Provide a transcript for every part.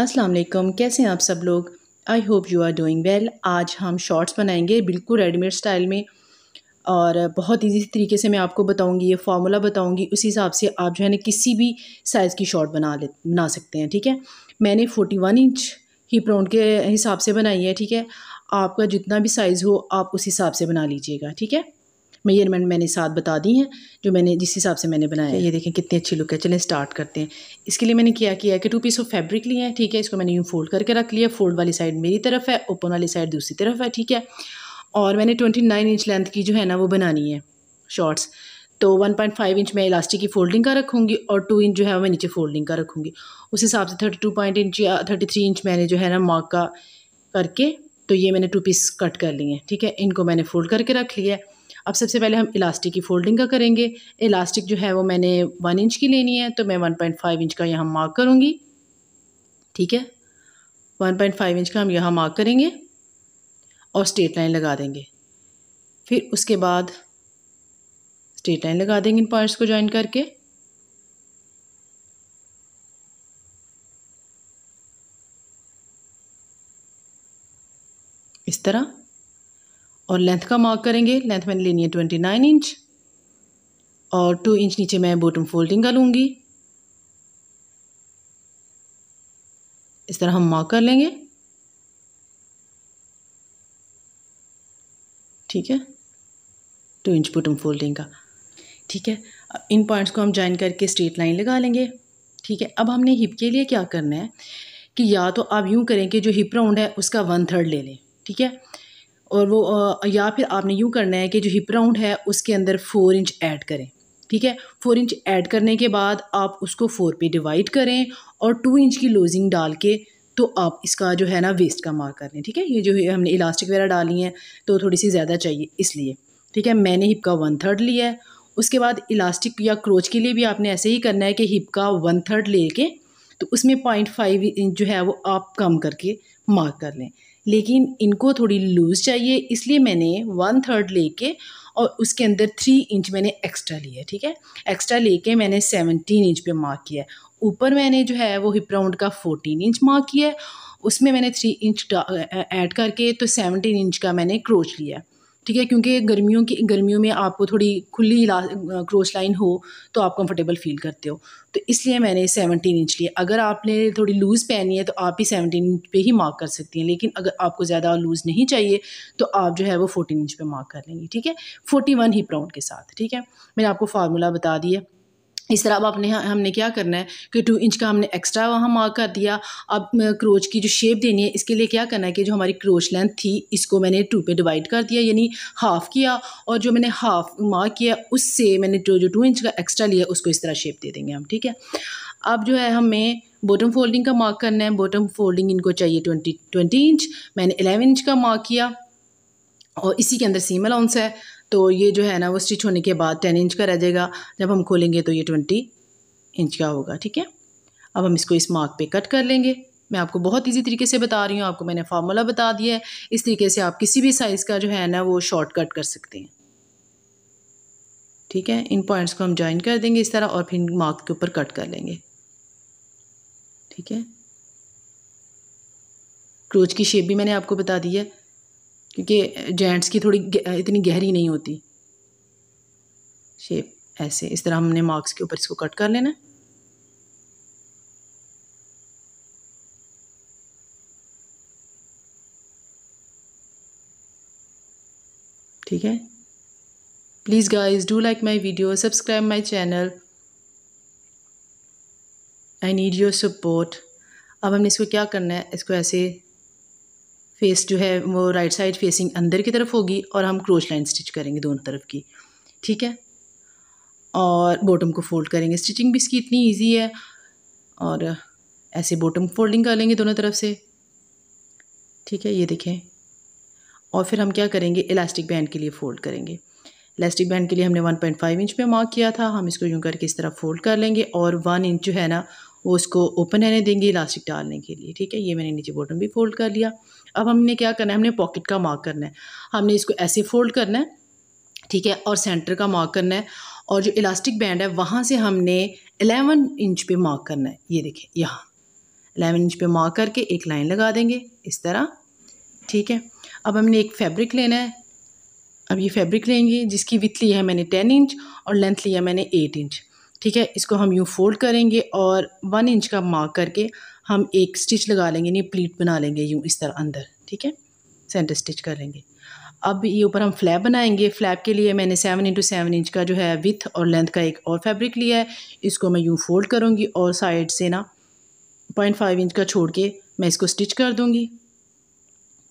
अस्सलाम वालेकुम कैसे हैं आप सब लोग I hope you are doing well आज हम शॉर्ट्स बनाएंगे बिल्कुल रेडीमेड स्टाइल में और बहुत इजी तरीके से मैं आपको बताऊंगी ये फार्मूला बताऊंगी उसी हिसाब से आप जो है ना किसी भी साइज़ की शॉर्ट बना ले बना सकते हैं ठीक है मैंने फोटी वन इंच ही प्रोन के हिसाब से बनाई है ठीक है आपका जितना भी साइज़ हो आप उस हिसाब से बना लीजिएगा ठीक है मेयरमेंट मैंने साथ बता दी हैं जो मैंने जिस हिसाब से मैंने बनाया है ये देखें कितनी अच्छी लुक है चलें स्टार्ट करते हैं इसके लिए मैंने क्या किया कि टू पीस ऑफ फैब्रिक लिए हैं ठीक है इसको मैंने यूँ फोल्ड करके रख लिया फोल्ड वाली साइड मेरी तरफ है ओपन वाली साइड दूसरी तरफ है ठीक है और मैंने ट्वेंटी नाइन इंच लेंथ की जो है ना वो बनानी है शॉर्ट्स तो वन पॉइंट फाइव इंच मैं इलास्टिक की फोल्डिंग का रखूँगी और टू इंच जो है मैं नीचे फोल्डिंग का रखूँगी उस हिसाब से थर्टी टू पॉइंट इंच या थर्टी थ्री इंच मैंने जो है ना मार्क का करके तो ये मैंने टू पीस कट कर लिए हैं ठीक है इनको मैंने फोल्ड करके रख लिया है अब सबसे पहले हम इलास्टिक की फोल्डिंग का करेंगे इलास्टिक जो है वो मैंने वन इंच की लेनी है तो मैं वन पॉइंट फाइव इंच का यहाँ मार्क करूँगी ठीक है वन पॉइंट फाइव इंच का हम यहाँ मार्क करेंगे और स्ट्रेट लाइन लगा देंगे फिर उसके बाद स्ट्रेट लाइन लगा देंगे इन पॉइंट्स को ज्वाइन करके इस तरह और लेंथ का मार्क करेंगे लेंथ मैंने लेनी है ट्वेंटी नाइन इंच और टू इंच नीचे मैं बॉटम फोल्डिंग का लूँगी इस तरह हम मार्क कर लेंगे ठीक है टू इंच बॉटम फोल्डिंग का ठीक है इन पॉइंट्स को हम जॉइन करके स्ट्रेट लाइन लगा लेंगे ठीक है अब हमने हिप के लिए क्या करना है कि या तो आप यूँ करें कि जो हिप राउंड है उसका वन थर्ड ले लें ठीक है और वो या फिर आपने यूँ करना है कि जो हिप राउंड है उसके अंदर फोर इंच ऐड करें ठीक है फोर इंच ऐड करने के बाद आप उसको फोर पे डिवाइड करें और टू इंच की लोजिंग डाल के तो आप इसका जो है ना वेस्ट का मार्क कर लें ठीक है ये जो है हमने इलास्टिक वगैरह डाली है तो थोड़ी सी ज़्यादा चाहिए इसलिए ठीक है मैंने हिप का वन थर्ड लिया है उसके बाद इलास्टिक या क्रोच के लिए भी आपने ऐसे ही करना है कि हिप का वन थर्ड ले के तो उसमें पॉइंट फाइव जो है वो आप कम करके मार्क कर लें लेकिन इनको थोड़ी लूज़ चाहिए इसलिए मैंने वन थर्ड लेके और उसके अंदर थ्री इंच मैंने एक्स्ट्रा लिया ठीक है एक्स्ट्रा लेके मैंने सेवनटीन इंच पे मार्क किया है ऊपर मैंने जो है वो हिप राउंड का फोर्टीन इंच मार्क किया उसमें मैंने थ्री इंच ऐड करके तो सेवनटीन इंच का मैंने क्रोच लिया ठीक है क्योंकि गर्मियों की गर्मियों में आपको थोड़ी खुली क्रोच लाइन हो तो आप कंफर्टेबल फील करते हो तो इसलिए मैंने सेवनटीन इंच लिया अगर आपने थोड़ी लूज़ पहनी है तो आप ही सेवनटीन इंच पे ही मार्क कर सकती हैं लेकिन अगर आपको ज़्यादा लूज़ नहीं चाहिए तो आप जो है वो फोर्टीन इंच पे मार्क कर लेंगी ठीक है फोटी वन ही प्राउंड के साथ ठीक है मैंने आपको फार्मूला बता दिया इस तरह अब आपने हमने क्या करना है कि टू इंच का हमने एक्स्ट्रा वहाँ मार्क कर दिया अब क्रोच की जो शेप देनी है इसके लिए क्या करना है कि जो हमारी क्रोच लेंथ थी इसको मैंने टू पे डिवाइड कर दिया यानी हाफ़ किया और जो मैंने हाफ़ मार्क किया उससे मैंने जो जो टू इंच का एक्स्ट्रा लिया उसको इस तरह शेप दे देंगे हम ठीक है अब जो है हमें बॉटम फोल्डिंग का मार्क करना है बॉटम फोल्डिंग इनको चाहिए ट्वेंटी ट्वेंटी इंच मैंने एलेवन इंच का मार्क किया और इसी के अंदर सीम अलाउंस है तो ये जो है ना वो स्टिच होने के बाद टेन इंच का रह जाएगा जब हम खोलेंगे तो ये ट्वेंटी इंच का होगा ठीक है अब हम इसको इस मार्क पे कट कर लेंगे मैं आपको बहुत इजी तरीके से बता रही हूँ आपको मैंने फार्मूला बता दिया है इस तरीके से आप किसी भी साइज़ का जो है ना वो शॉर्ट कट कर सकते हैं ठीक है इन पॉइंट्स को हम ज्वाइन कर देंगे इस तरह और फिर मार्क के ऊपर कट कर लेंगे ठीक है क्रोच की शेप भी मैंने आपको बता दी है क्योंकि जेंट्स की थोड़ी इतनी गहरी नहीं होती शेप ऐसे इस तरह हमने मार्क्स के ऊपर इसको कट कर लेना है ठीक है please guys do like my video subscribe my channel I need your support अब हमने इसको क्या करना है इसको ऐसे फेस जो है वो राइट साइड फेसिंग अंदर की तरफ होगी और हम क्रोच लाइन स्टिच करेंगे दोनों तरफ की ठीक है और बॉटम को फोल्ड करेंगे स्टिचिंग भी इसकी इतनी ईजी है और ऐसे बॉटम फोल्डिंग कर लेंगे दोनों तरफ से ठीक है ये देखें और फिर हम क्या करेंगे इलास्टिक बैंड के लिए फ़ोल्ड करेंगे इलास्टिक बैंड के लिए हमने 1.5 इंच पे मार्क किया था हम इसको यूँ करके इस तरह फ़ोल्ड कर लेंगे और वन इंच जो है ना वो उसको ओपन रहने देंगे इलास्टिक डालने के लिए ठीक है ये मैंने नीचे बॉटम भी फोल्ड कर लिया अब हमने क्या करना है हमने पॉकेट का मार्क करना है हमने इसको ऐसे फोल्ड करना है ठीक है और सेंटर का मार्क करना है और जो इलास्टिक बैंड है वहाँ से हमने एलेवन इंच पर मार्क करना है ये देखें यहाँ एलेवन इंच पर मार्क करके एक लाइन लगा देंगे इस तरह ठीक है अब हमने एक फैब्रिक लेना है अब ये फैब्रिक लेंगे जिसकी विथ ली है मैंने टेन इंच और लेंथ लिया मैंने एट इंच ठीक है इसको हम यूँ फोल्ड करेंगे और वन इंच का मार्क करके हम एक स्टिच लगा लेंगे नहीं प्लीट बना लेंगे यूँ इस तरह अंदर ठीक है सेंटर स्टिच कर लेंगे अब ये ऊपर हम फ्लैप बनाएंगे फ्लैप के लिए मैंने सेवन इंटू सेवन इंच का जो है विथ और लेंथ का एक और फैब्रिक लिया है इसको मैं यूँ फोल्ड करूँगी और साइड से ना पॉइंट फाइव इंच का छोड़ के मैं इसको स्टिच कर दूँगी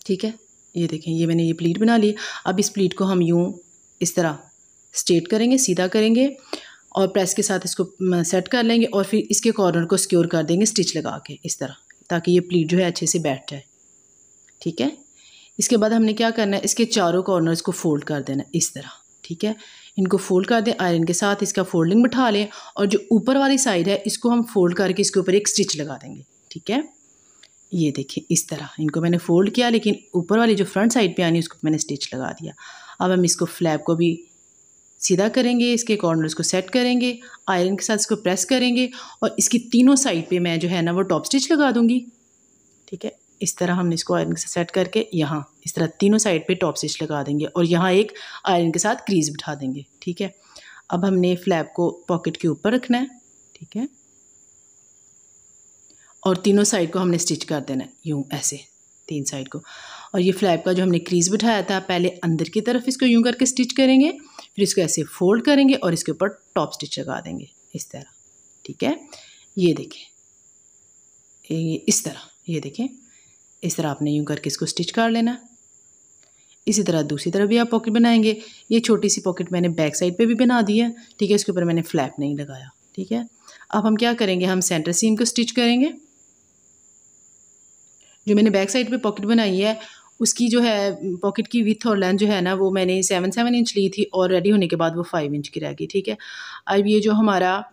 ठीक है ये देखें ये मैंने ये प्लीट बना ली अब इस प्लीट को हम यूँ इस तरह स्ट्रेट करेंगे सीधा करेंगे और प्रेस के साथ इसको सेट कर लेंगे और फिर इसके कॉर्नर को सिक्योर कर देंगे स्टिच लगा के इस तरह ताकि ये प्लीट जो है अच्छे से बैठ जाए ठीक है इसके बाद हमने क्या करना है इसके चारों कॉर्नर्स को फोल्ड कर देना इस तरह ठीक है इनको फोल्ड कर दें आयरन के साथ इसका फोल्डिंग बैठा लें और जो ऊपर वाली साइड है इसको हम फोल्ड करके इसके ऊपर एक स्टिच लगा देंगे ठीक है ये देखिए इस तरह इनको मैंने फोल्ड किया लेकिन ऊपर वाली जो फ्रंट साइड पे आनी है उसको मैंने स्टिच लगा दिया अब हम इसको फ्लैप को भी सीधा करेंगे इसके कॉर्नर्स को सेट करेंगे आयरन के साथ इसको प्रेस करेंगे और इसकी तीनों साइड पे मैं जो है ना वो टॉप स्टिच लगा दूंगी ठीक है इस तरह हमने इसको आयरन के साथ सेट करके यहाँ इस तरह तीनों साइड पे टॉप स्टिच लगा देंगे और यहाँ एक आयरन के साथ क्रीज बिठा देंगे ठीक है अब हमने फ्लैप को पॉकेट के ऊपर रखना है ठीक है और तीनों साइड को हमने स्टिच कर देना है यूँ ऐसे तीन साइड को और ये फ्लैप का जो हमने क्रीज बिठाया था पहले अंदर की तरफ इसको यूँ करके स्टिच करेंगे फिर इसको ऐसे फोल्ड करेंगे और इसके ऊपर टॉप स्टिच लगा देंगे इस तरह ठीक है ये देखें इस तरह ये देखें इस तरह आपने यूं करके इसको स्टिच कर लेना इसी तरह दूसरी तरफ भी आप पॉकेट बनाएंगे ये छोटी सी पॉकेट मैंने बैक साइड पे भी बना दी है ठीक है इसके ऊपर मैंने फ्लैप नहीं लगाया ठीक है अब हम क्या करेंगे हम सेंटर सीम को स्टिच करेंगे जो मैंने बैक साइड पे पॉकेट बनाई है उसकी जो है पॉकेट की विथ और लेंथ जो है ना वो मैंने सेवन सेवन इंच ली थी और रेडी होने के बाद वो फाइव इंच की रह गई ठीक है अब ये जो हमारा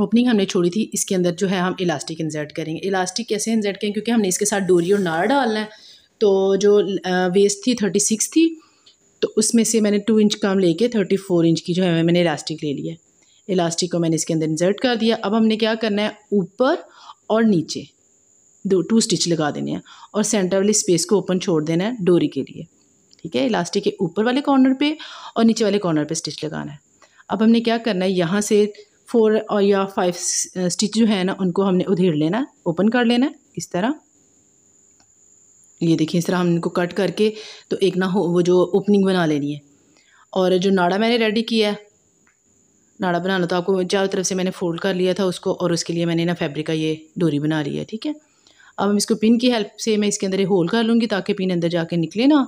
ओपनिंग हमने छोड़ी थी इसके अंदर जो है हम इलास्टिक इंजर्ट करेंगे इलास्टिक कैसे इंजर्ट करें क्योंकि हमने इसके साथ डोरी और नार डालना है तो जो वेस्ट थी थर्टी सिक्स थी तो उसमें से मैंने टू इंच कम लेके थर्टी फोर इंच की जो है मैंने इलास्टिक ले लिया इलास्टिक को मैंने इसके अंदर इंजर्ट कर दिया अब हमने क्या करना है ऊपर और नीचे दो टू स्टिच लगा देने हैं और सेंटर वाली स्पेस को ओपन छोड़ देना है डोरी के लिए ठीक है इलास्टिक के ऊपर वाले कॉर्नर पे और नीचे वाले कॉर्नर पे स्टिच लगाना है अब हमने क्या करना है यहाँ से फोर और या फाइव स्टिच जो है ना उनको हमने उधेड़ लेना है ओपन कर लेना है इस तरह ये देखिए इस तरह हम इनको कट करके तो एक ना हो वो जो ओपनिंग बना लेनी है और जो नाड़ा मैंने रेडी किया है नाड़ा बनाना तो आपको चारों तरफ से मैंने फोल्ड कर लिया था उसको और उसके लिए मैंने ना फैब्रिक का ये डोरी बना ली है ठीक है अब हम इसको पिन की हेल्प से मैं इसके अंदर ये होल कर लूँगी ताकि पिन अंदर जाके निकले ना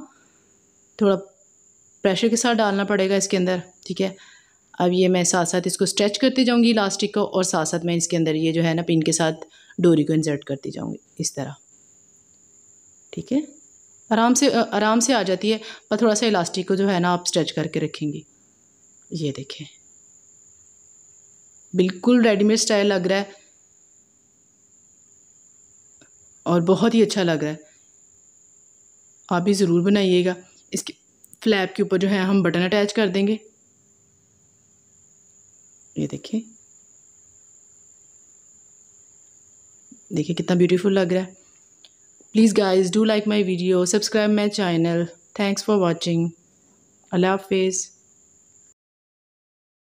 थोड़ा प्रेशर के साथ डालना पड़ेगा इसके अंदर ठीक है अब ये मैं साथ साथ इसको स्ट्रेच करती जाऊँगी इलास्टिक को और साथ साथ मैं इसके अंदर ये जो है ना पिन के साथ डोरी को इंसर्ट करती जाऊँगी इस तरह ठीक है आराम से आराम से आ जाती है पर थोड़ा सा इलास्टिक को जो है ना आप स्ट्रेच करके रखेंगी ये देखें बिल्कुल रेडीमेड स्टाइल लग रहा है और बहुत ही अच्छा लग रहा है आप भी ज़रूर बनाइएगा इसके फ्लैप के ऊपर जो है हम बटन अटैच कर देंगे ये देखिए देखिए कितना ब्यूटीफुल लग रहा है please guys do like my video subscribe my channel thanks for watching अल्लाह हाफिज़